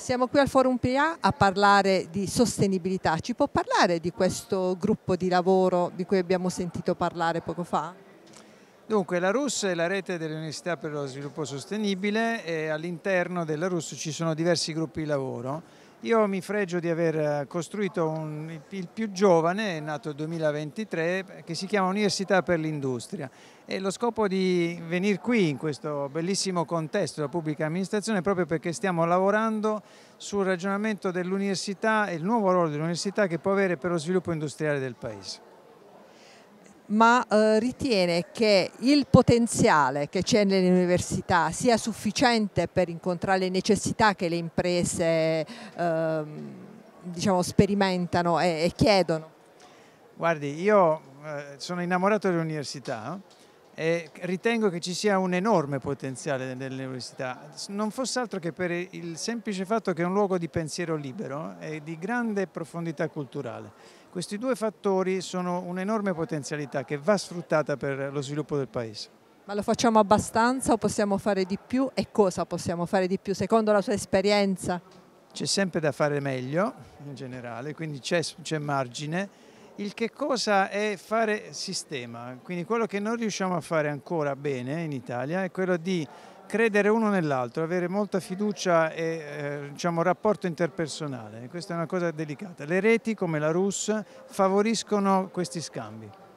Siamo qui al Forum PA a parlare di sostenibilità. Ci può parlare di questo gruppo di lavoro di cui abbiamo sentito parlare poco fa? Dunque, la RUS è la rete delle università per lo sviluppo sostenibile e all'interno della RUS ci sono diversi gruppi di lavoro io mi fregio di aver eh, costruito un, il più giovane, nato nel 2023, che si chiama Università per l'Industria e lo scopo di venire qui in questo bellissimo contesto della pubblica amministrazione è proprio perché stiamo lavorando sul ragionamento dell'università e il nuovo ruolo dell'università che può avere per lo sviluppo industriale del Paese ma eh, ritiene che il potenziale che c'è nelle università sia sufficiente per incontrare le necessità che le imprese eh, diciamo, sperimentano e, e, chiedono? Guardi, io eh, sono innamorato dell'università eh, ritengo che ci sia un enorme potenziale nelle università, non fosse altro che per il semplice fatto che è un luogo di pensiero libero e di grande profondità culturale. Questi due fattori sono un'enorme potenzialità che va sfruttata per lo sviluppo del Paese. Ma lo facciamo abbastanza o possiamo fare di più e cosa possiamo fare di più secondo la sua esperienza? C'è sempre da fare meglio in generale, quindi c'è margine il che cosa è fare sistema, quindi quello che non riusciamo a fare ancora bene in Italia è quello di credere uno nell'altro, avere molta fiducia e eh, diciamo, rapporto interpersonale, questa è una cosa delicata. Le reti come la RUS favoriscono questi scambi.